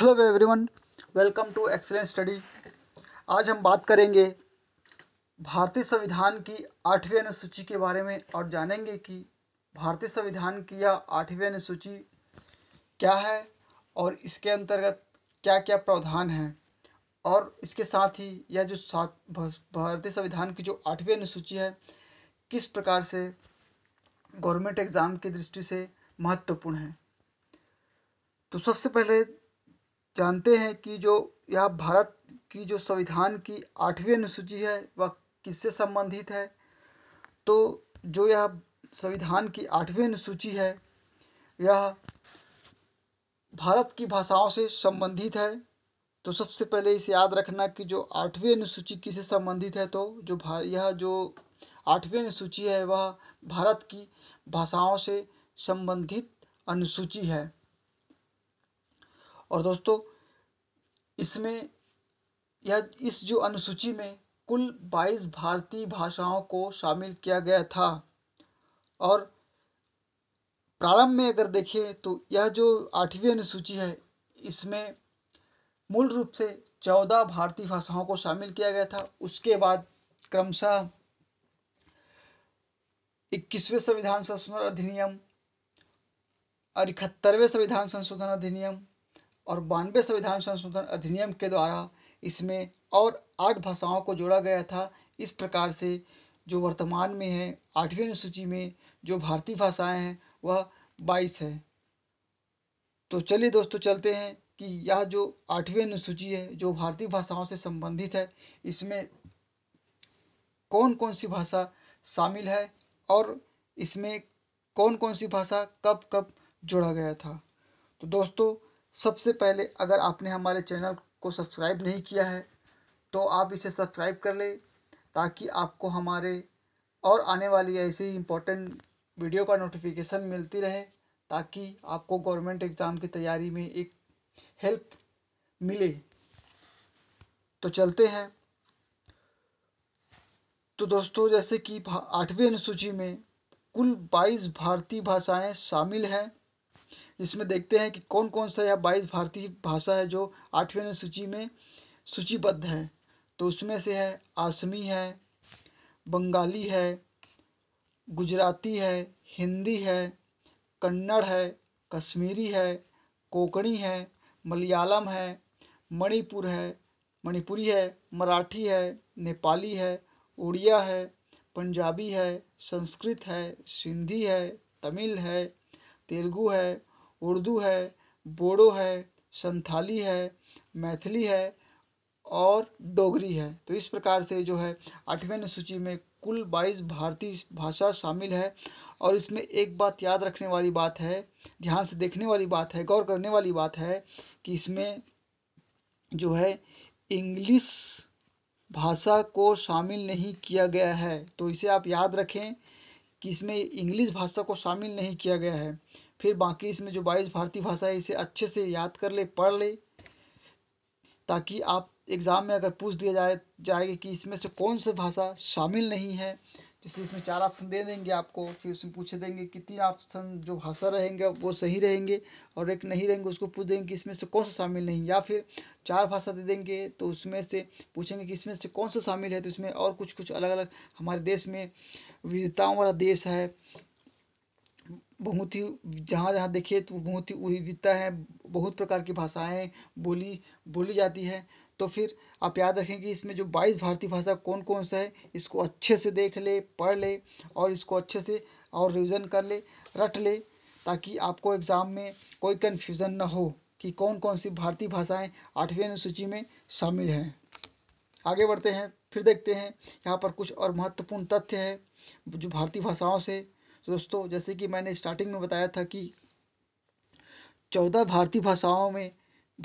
hello everyone welcome to excellence study आज हम बात करेंगे भारतीय संविधान की आठवीं अनुसूची के बारे में और जानेंगे कि भारतीय संविधान की यह आठवीं अनुसूची क्या है और इसके अंतर्गत क्या क्या प्रावधान हैं और इसके साथ ही यह जो सात भारतीय संविधान की जो आठवीं अनुसूची है किस प्रकार से गवर्नमेंट एग्ज़ाम की दृष्टि से महत्वपूर्ण है तो सबसे पहले जानते हैं कि जो यह भारत की जो संविधान की आठवीं अनुसूची है वह किससे संबंधित है तो जो यह संविधान की आठवीं अनुसूची है यह भारत की भाषाओं से संबंधित है तो सबसे पहले इसे याद रखना कि जो आठवीं अनुसूची किससे संबंधित है तो जो भार यह जो आठवीं अनुसूची है वह भारत की भाषाओं से संबंधित अनुसूची है और दोस्तों इसमें यह इस जो अनुसूची में कुल 22 भारतीय भाषाओं को शामिल किया गया था और प्रारंभ में अगर देखें तो यह जो आठवीं अनुसूची है इसमें मूल रूप से चौदह भारतीय भाषाओं को शामिल किया गया था उसके बाद क्रमशः इक्कीसवें संविधान संशोधन अधिनियम और इकहत्तरवें संविधान संशोधन अधिनियम और बानवे संविधान संशोधन अधिनियम के द्वारा इसमें और आठ भाषाओं को जोड़ा गया था इस प्रकार से जो वर्तमान में है आठवीं अनुसूची में जो भारतीय भाषाएं हैं वह बाईस है तो चलिए दोस्तों चलते हैं कि यह जो आठवीं अनुसूची है जो भारतीय भाषाओं से संबंधित है इसमें कौन कौन सी भाषा शामिल है और इसमें कौन कौन सी भाषा कब कब जोड़ा गया था तो दोस्तों सबसे पहले अगर आपने हमारे चैनल को सब्सक्राइब नहीं किया है तो आप इसे सब्सक्राइब कर लें ताकि आपको हमारे और आने वाली ऐसी इम्पोर्टेंट वीडियो का नोटिफिकेशन मिलती रहे ताकि आपको गवर्नमेंट एग्ज़ाम की तैयारी में एक हेल्प मिले तो चलते हैं तो दोस्तों जैसे कि आठवीं अनुसूची में कुल 22 भारतीय भाषाएं शामिल हैं जिसमें देखते हैं कि कौन कौन सा यह बाईस भारतीय भाषा है जो आठवीं अनुसूची में सूचीबद्ध है तो उसमें से है आसमी है बंगाली है गुजराती है हिंदी है कन्नड़ है कश्मीरी है कोकणी है मलयालम है मणिपुर है मणिपुरी है मराठी है नेपाली है उड़िया है पंजाबी है संस्कृत है सिंधी है तमिल है तेलुगु है उर्दू है बोडो है संथाली है मैथिली है और डोगरी है तो इस प्रकार से जो है आठवें अनुसूची में कुल बाईस भारतीय भाषा शामिल है और इसमें एक बात याद रखने वाली बात है ध्यान से देखने वाली बात है गौर करने वाली बात है कि इसमें जो है इंग्लिश भाषा को शामिल नहीं किया गया है तो इसे आप याद रखें कि इसमें इंग्लिश भाषा को शामिल नहीं किया गया है फिर बाकी इसमें जो बाईस भारतीय भाषा है इसे अच्छे से याद कर ले पढ़ ले ताकि आप एग्ज़ाम में अगर पूछ दिया जाए जाएगा कि इसमें से कौन सी भाषा शामिल नहीं है जैसे इसमें चार ऑप्शन दे देंगे आपको फिर उसमें पूछ देंगे कि तीन ऑप्शन जो भाषा रहेंगे वो सही रहेंगे और एक नहीं रहेंगे उसको पूछ देंगे कि इसमें से कौन सा शामिल नहीं या फिर चार भाषा दे देंगे तो उसमें से पूछेंगे कि इसमें से कौन सा शामिल है तो इसमें और कुछ कुछ अलग अलग हमारे देश में विविधताओं वाला देश है बहुत ही जहाँ जहाँ देखिए तो बहुत ही विविधता है बहुत प्रकार की भाषाएँ बोली बोली जाती है तो फिर आप याद रखें कि इसमें जो बाईस भारतीय भाषा कौन कौन सा है इसको अच्छे से देख ले पढ़ ले और इसको अच्छे से और रिविज़न कर ले रट ले ताकि आपको एग्ज़ाम में कोई कन्फ्यूज़न ना हो कि कौन कौन सी भारतीय भाषाएं आठवीं अनुसूची में शामिल हैं आगे बढ़ते हैं फिर देखते हैं यहाँ पर कुछ और महत्वपूर्ण तथ्य है जो भारतीय भाषाओं से दोस्तों जैसे कि मैंने स्टार्टिंग में बताया था कि चौदह भारतीय भाषाओं में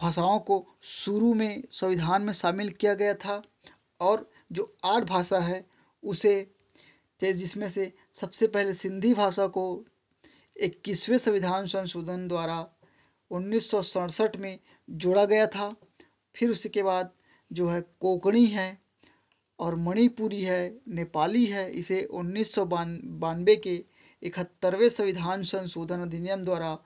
भाषाओं को शुरू में संविधान में शामिल किया गया था और जो आठ भाषा है उसे जिसमें से सबसे पहले सिंधी भाषा को इक्कीसवें संविधान संशोधन द्वारा उन्नीस में जोड़ा गया था फिर उसके बाद जो है कोकणी है और मणिपुरी है नेपाली है इसे उन्नीस बानवे के इकहत्तरवें संविधान संशोधन अधिनियम द्वारा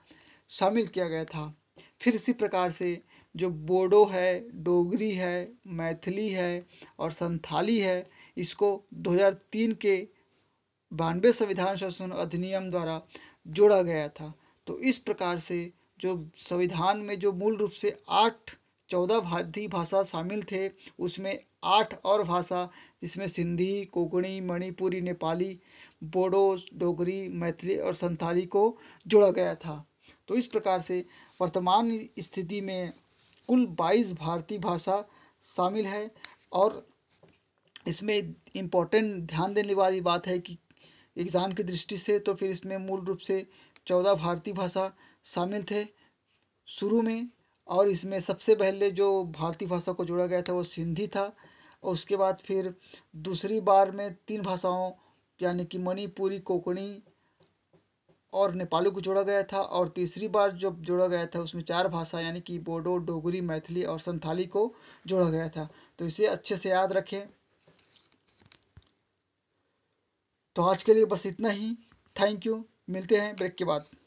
शामिल किया गया था फिर इसी प्रकार से जो बोडो है डोगरी है मैथिली है और संथाली है इसको 2003 के बानवे संविधान संशोधन अधिनियम द्वारा जोड़ा गया था तो इस प्रकार से जो संविधान में जो मूल रूप से आठ चौदह भारतीय भाषा शामिल थे उसमें आठ और भाषा जिसमें सिंधी कोकणी मणिपुरी नेपाली बोडो डोगरी मैथिली और संथाली को जोड़ा गया था तो इस प्रकार से वर्तमान स्थिति में कुल 22 भारतीय भाषा शामिल है और इसमें इम्पोर्टेंट ध्यान देने वाली बात है कि एग्ज़ाम की दृष्टि से तो फिर इसमें मूल रूप से चौदह भारतीय भाषा शामिल थे शुरू में और इसमें सबसे पहले जो भारतीय भाषा को जोड़ा गया था वो सिंधी था और उसके बाद फिर दूसरी बार में तीन भाषाओं यानी कि मणिपुरी कोकणी और नेपाली को जोड़ा गया था और तीसरी बार जब जोड़ा गया था उसमें चार भाषा यानी कि बोडो डोगरी मैथिली और संथाली को जोड़ा गया था तो इसे अच्छे से याद रखें तो आज के लिए बस इतना ही थैंक यू मिलते हैं ब्रेक के बाद